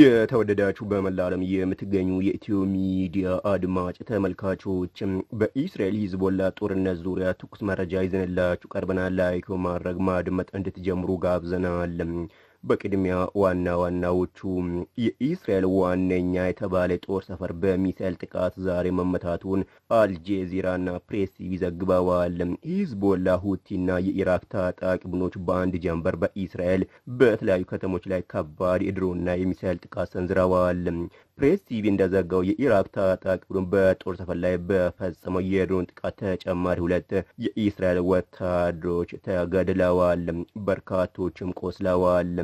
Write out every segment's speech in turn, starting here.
የተወደዳችሁ በመላ ዓለም የምትገኙ የኢትዮ ሚዲያ አድማጭ ተመልካቾችም በኢስራኤል ሂዝቦላ ጦርነት ዙሪያ ትኩስ መረጃ ይዘንላችሁ ቀርበናል። ላይክ ማድረግ ማድመጥ እንድትጀምሩ ጋብዘናል። በቅድሚያ ዋና ዋናዎቹ የኢስራኤል ዋነኛ የተባለ ጦር ሰፈር በሚሳኤል ጥቃት ዛሬ መመታቱን አልጄዚራና ፕሬስ ይዘግበዋል። ሂዝቦላ፣ ሁቲና የኢራቅ ታጣቂ ቡድኖች በአንድ ጀንበር በኢስራኤል በተለያዩ ከተሞች ላይ ከባድ የድሮና የሚሳኤል ጥቃት ሰንዝረዋል። ፕሬስ ቲቪ እንደዘጋው የኢራቅ ታጣቂ ቡድን በጦር ሰፈር ላይ በፈጸመው የድሮን ጥቃት ተጨማሪ ሁለት የኢስራኤል ወታደሮች ተገድለዋል፣ በርካቶችም ቆስለዋል።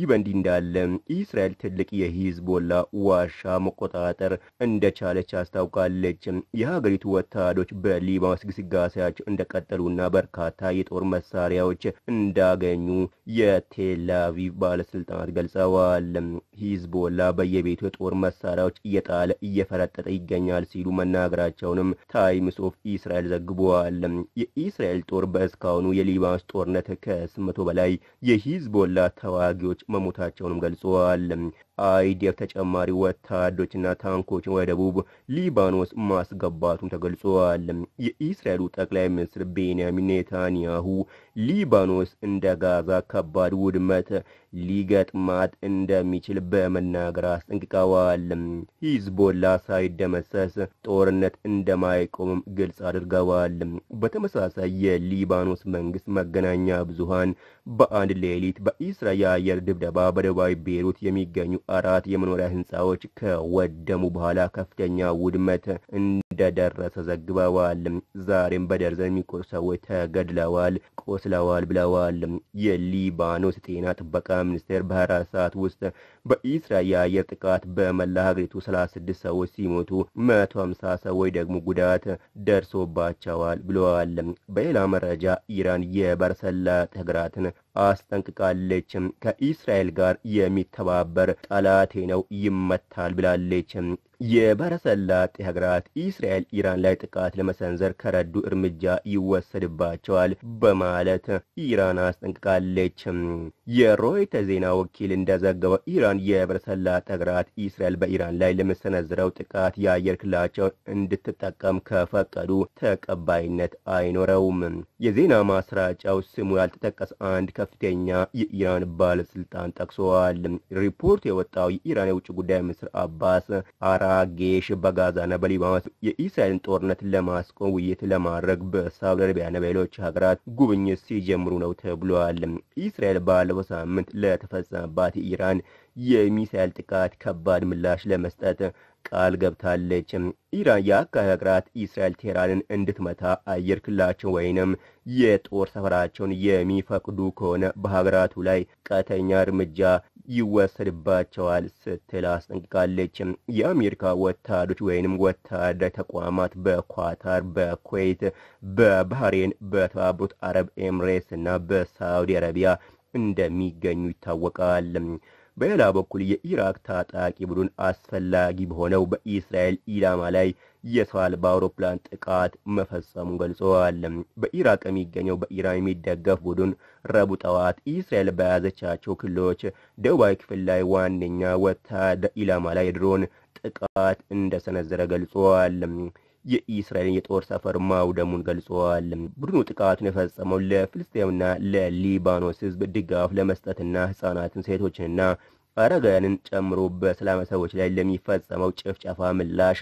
ይህ በእንዲህ እንዳለ እስራኤል ትልቅ የሂዝቦላ ዋሻ መቆጣጠር እንደቻለች አስታውቃለች። የሀገሪቱ ወታደሮች በሊባኖስ ግስጋሴያቸው እንደቀጠሉና በርካታ የጦር መሳሪያዎች እንዳገኙ የቴላቪቭ ባለስልጣናት ገልጸዋል። ሂዝቦላ በየቤቱ የጦር መሳሪያዎች እየጣለ እየፈረጠጠ ይገኛል ሲሉ መናገራቸውንም ታይምስ ኦፍ ኢስራኤል ዘግቧል። የኢስራኤል ጦር በእስካሁኑ የሊባኖስ ጦርነት ከ በላይ የሂዝቦላ ተዋጊዎች መሞታቸውንም ገልጸዋል። አይዲኤፍ ተጨማሪ ወታደሮችና ታንኮችን ወደ ደቡብ ሊባኖስ ማስገባቱን ተገልጿል። የኢስራኤሉ ጠቅላይ ሚኒስትር ቤንያሚን ኔታንያሁ ሊባኖስ እንደ ጋዛ ከባድ ውድመት ሊገጥማት እንደሚችል በመናገር አስጠንቅቀዋል። ሂዝቦላ ሳይደመሰስ ጦርነት እንደማይቆምም ግልጽ አድርገዋል። በተመሳሳይ የሊባኖስ መንግስት መገናኛ ብዙሃን በአንድ ሌሊት በኢስራኤል የአየር ድብደባ በደቡባዊ ቤይሩት የሚገኙ አራት የመኖሪያ ህንፃዎች ከወደሙ በኋላ ከፍተኛ ውድመት እንደደረሰ ዘግበዋል። ዛሬም በደርዘን የሚቆጠሩ ሰዎች ተገድለዋል፣ ቆስለዋል ብለዋል። የሊባኖስ ጤና ጥበቃ ሚኒስቴር በ24 ሰዓት ውስጥ በኢስራኤል የአየር ጥቃት በመላ ሀገሪቱ 36 ሰዎች ሲሞቱ 150 ሰዎች ደግሞ ጉዳት ደርሶባቸዋል ብለዋል። በሌላ መረጃ ኢራን የባህረ ተግራትን አስጠንቅቃለች። ከእስራኤል ጋር የሚተባበር ጠላቴ ነው ይመታል ብላለች። የባረሰላጤ ሀገራት እስራኤል ኢራን ላይ ጥቃት ለመሰንዘር ከረዱ እርምጃ ይወሰድባቸዋል በማለት ኢራን አስጠንቅቃለች። የሮይተ ዜና ወኪል እንደዘገበው ኢራን የባረሰላጤ ሀገራት እስራኤል በኢራን ላይ ለመሰነዝረው ጥቃት የአየር ክልላቸውን እንድትጠቀም ከፈቀዱ ተቀባይነት አይኖረውም። የዜና ማስራጫው ስሙ ያልተጠቀሰ አንድ ከፍተኛ የኢራን ባለስልጣን ጠቅሰዋል። ሪፖርት የወጣው የኢራን የውጭ ጉዳይ ሚኒስትር አባስ አራጌሽ በጋዛና በሊባኖስ የእስራኤልን ጦርነት ለማስቆም ውይይት ለማድረግ በሳውዲ አረቢያና በሌሎች ሀገራት ጉብኝት ሲጀምሩ ነው ተብሏል። እስራኤል ባለፈው ሳምንት ለተፈጸመባት ኢራን የሚሳኤል ጥቃት ከባድ ምላሽ ለመስጠት ቃል ገብታለች። ኢራን የአካባቢ ሀገራት እስራኤል ቴህራንን እንድትመታ አየር ክልላቸው ወይንም የጦር ሰፈራቸውን የሚፈቅዱ ከሆነ በሀገራቱ ላይ ቀጥተኛ እርምጃ ይወሰድባቸዋል ስትል አስጠንቅቃለች። የአሜሪካ ወታደሮች ወይንም ወታደራዊ ተቋማት በኳታር፣ በኩዌት፣ በባህሬን፣ በተባበሩት አረብ ኤምሬትስ እና በሳውዲ አረቢያ እንደሚገኙ ይታወቃል። በሌላ በኩል የኢራቅ ታጣቂ ቡድን አስፈላጊ በሆነው በኢስራኤል ኢላማ ላይ የሰው አልባ አውሮፕላን ጥቃት መፈጸሙ ገልጸዋል። በኢራቅ የሚገኘው በኢራን የሚደገፍ ቡድን ረቡዕ ጠዋት ኢስራኤል በያዘቻቸው ክልሎች ደቡባዊ ክፍል ላይ ዋነኛ ወታደር ኢላማ ላይ ድሮን ጥቃት እንደሰነዘረ ገልጸዋል። የኢስራኤልን የጦር ሰፈር ማውደሙን ገልጿል። ቡድኑ ጥቃቱን የፈጸመው ለፍልስጤምና ለሊባኖስ ህዝብ ድጋፍ ለመስጠትና ህጻናትን፣ ሴቶችንና አረጋውያንን ጨምሮ በሰላማዊ ሰዎች ላይ ለሚፈጸመው ጭፍጨፋ ምላሽ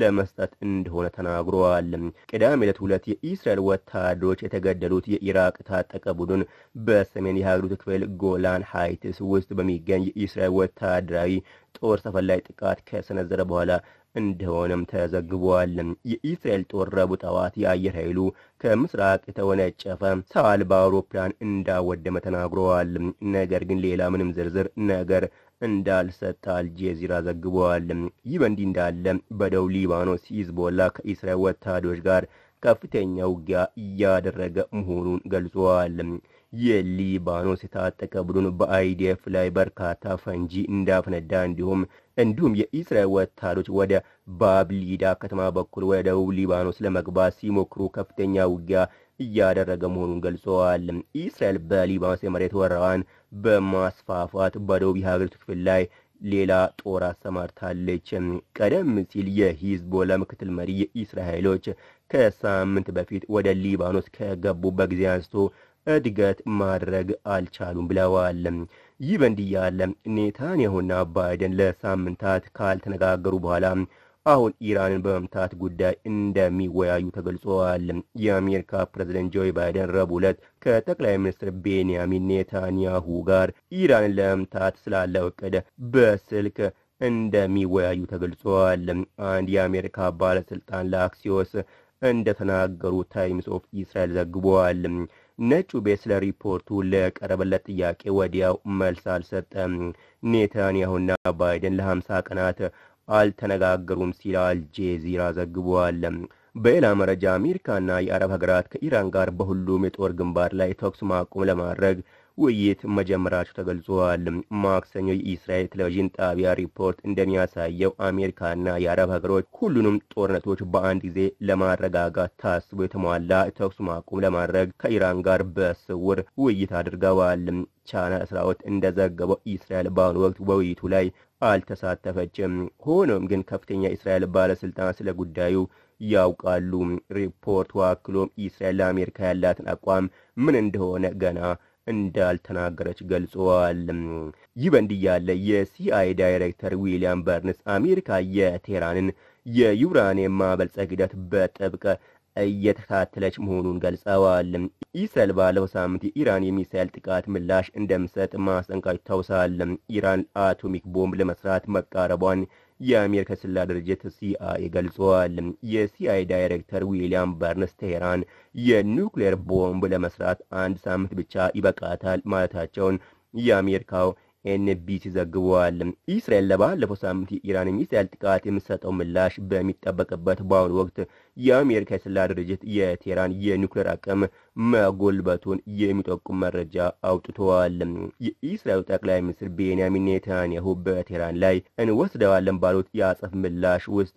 ለመስጠት እንደሆነ ተናግረዋል። ቅዳሜ ዕለት ሁለት የኢስራኤል ወታደሮች የተገደሉት የኢራቅ ታጠቀ ቡድን በሰሜን የሀገሪቱ ክፍል ጎላን ሀይትስ ውስጥ በሚገኝ የኢስራኤል ወታደራዊ ጦር ሰፈር ላይ ጥቃት ከሰነዘረ በኋላ እንደሆነም ተዘግቧል። የኢስራኤል ጦር ረቡዕ ጠዋት የአየር ኃይሉ ከምስራቅ የተወነጨፈ ሰው አልባ አውሮፕላን እንዳወደመ ተናግረዋል። ነገር ግን ሌላ ምንም ዝርዝር ነገር እንዳልሰጠ አልጄዚራ ዘግበዋል። ይህ በእንዲህ እንዳለ በደቡብ ሊባኖስ ሂዝቦላ ከኢስራኤል ወታደሮች ጋር ከፍተኛ ውጊያ እያደረገ መሆኑን ገልጿል። የሊባኖስ የታጠቀ ቡድን በአይዲኤፍ ላይ በርካታ ፈንጂ እንዳፈነዳ እንዲሁም እንዲሁም የኢስራኤል ወታደሮች ወደ ባብሊዳ ከተማ በኩል ወደ ደቡብ ሊባኖስ ለመግባት ሲሞክሩ ከፍተኛ ውጊያ እያደረገ መሆኑን ገልጸዋል። ኢስራኤል በሊባኖስ የመሬት ወረራዋን በማስፋፋት በደቡብ የሀገሪቱ ክፍል ላይ ሌላ ጦር አሰማርታለች። ቀደም ሲል የሂዝቦላ ምክትል መሪ የኢስራኤሎች ከሳምንት በፊት ወደ ሊባኖስ ከገቡበት ጊዜ አንስቶ እድገት ማድረግ አልቻሉም ብለዋል። ይህ በእንዲህ ያለ ኔታንያሁና ባይደን ለሳምንታት ካልተነጋገሩ በኋላ አሁን ኢራንን በመምታት ጉዳይ እንደሚወያዩ ተገልጸዋል የአሜሪካ ፕሬዝደንት ጆ ባይደን ረቡዕ ዕለት ከጠቅላይ ሚኒስትር ቤንያሚን ኔታንያሁ ጋር ኢራንን ለመምታት ስላለው እቅድ በስልክ እንደሚወያዩ ተገልጿል። አንድ የአሜሪካ ባለስልጣን ለአክሲዮስ እንደተናገሩ ታይምስ ኦፍ ኢስራኤል ዘግቧል። ነጩ ቤት ስለ ሪፖርቱ ለቀረበለት ጥያቄ ወዲያው መልስ አልሰጠም። ኔታንያሁና ባይደን ለሀምሳ ቀናት አልተነጋገሩም ሲል አልጄዚራ ዘግቧል። በሌላ መረጃ አሜሪካና የአረብ ሀገራት ከኢራን ጋር በሁሉም የጦር ግንባር ላይ ተኩስ ማቆም ለማድረግ ውይይት መጀመራቸው ተገልጿል። ማክሰኞ የኢስራኤል ቴሌቪዥን ጣቢያ ሪፖርት እንደሚያሳየው አሜሪካና የአረብ ሀገሮች ሁሉንም ጦርነቶች በአንድ ጊዜ ለማረጋጋት ታስቦ የተሟላ ተኩስ ማቆም ለማድረግ ከኢራን ጋር በስውር ውይይት አድርገዋል። ቻና እስራወት እንደዘገበው ኢስራኤል በአሁኑ ወቅት በውይይቱ ላይ አልተሳተፈችም። ሆኖም ግን ከፍተኛ የእስራኤል ባለስልጣናት ስለ ጉዳዩ ያውቃሉ። ሪፖርቱ አክሎም ኢስራኤል ለአሜሪካ ያላትን አቋም ምን እንደሆነ ገና እንዳልተናገረች ገልጸዋል። ይህ በእንዲህ የሲአይ የሲአይኤ ዳይሬክተር ዊሊያም በርንስ አሜሪካ የቴህራንን የዩራኒየም ማበልጸግ ሂደት በጥብቅ እየተከታተለች መሆኑን ገልጸዋል። ኢስራኤል ባለው ሳምንት የኢራን የሚሳይል ጥቃት ምላሽ እንደምሰጥ ማስጠንቀቋ ይታወሳል። ኢራን አቶሚክ ቦምብ ለመስራት መቃረቧን የአሜሪካ ስለላ ድርጅት ሲአይኤ ገልጿል። የሲአይኤ ዳይሬክተር ዊሊያም በርንስ ቴሄራን የኒውክሌር ቦምብ ለመስራት አንድ ሳምንት ብቻ ይበቃታል ማለታቸውን የአሜሪካው ኤንቢሲ ዘግቧል። ኢስራኤል ለባለፈው ሳምንት የኢራን ሚሳኤል ጥቃት የምትሰጠው ምላሽ በሚጠበቅበት በአሁኑ ወቅት የአሜሪካ የስላ ድርጅት የቴህራን የኒውክሌር አቅም መጎልበቱን የሚጠቁም መረጃ አውጥተዋል። የኢስራኤሉ ጠቅላይ ሚኒስትር ቤንያሚን ኔታንያሁ በቴህራን ላይ እንወስደዋለን ባሉት የአጸፍ ምላሽ ውስጥ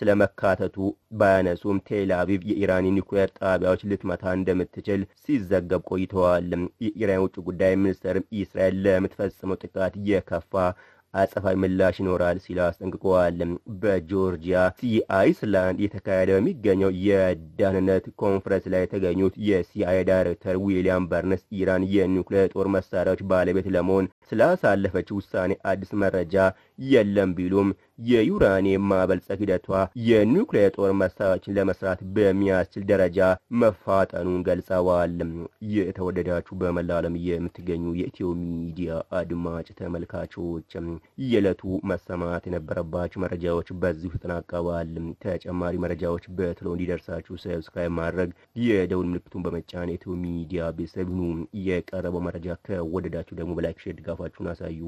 ስለመካተቱ ባያነሱም ቴል የኢራን ኒኩሌር ጣቢያዎች ልትመታ እንደምትችል ሲዘገብ ቆይተዋል። የኢራን ውጭ ጉዳይ ሚኒስትርም ኢስራኤል ለምትፈጽመው ጥቃት የከፋ አጸፋዊ ምላሽ ይኖራል ሲል አስጠንቅቀዋል። በጆርጂያ ሲአይስላንድ የተካሄደ በሚገኘው የደህንነት ኮንፈረንስ ላይ የተገኙት የሲአይ ዳይሬክተር ዊሊያም በርነስ ኢራን የኒውክሌር ጦር መሳሪያዎች ባለቤት ለመሆን ስላሳለፈች ውሳኔ አዲስ መረጃ የለም ቢሉም የዩራኒየም ማበልጸግ ሂደቷ የኒውክሌር ጦር መሳሪያዎችን ለመስራት በሚያስችል ደረጃ መፋጠኑን ገልጸዋል። የተወደዳችሁ በመላ ዓለም የምትገኙ የኢትዮ ሚዲያ አድማጭ ተመልካቾች የዕለቱ መሰማት የነበረባቸው መረጃዎች በዚሁ ተጠናቀዋል። ተጨማሪ መረጃዎች በትሎ እንዲደርሳችሁ ሰብስክራይብ ማድረግ የደውል ምልክቱን በመጫን የኢትዮ ሚዲያ ቤተሰብ ይሁኑ። የቀረበው መረጃ ከወደዳችሁ ደግሞ በላይክ ሼር ድጋፋችሁን አሳዩ።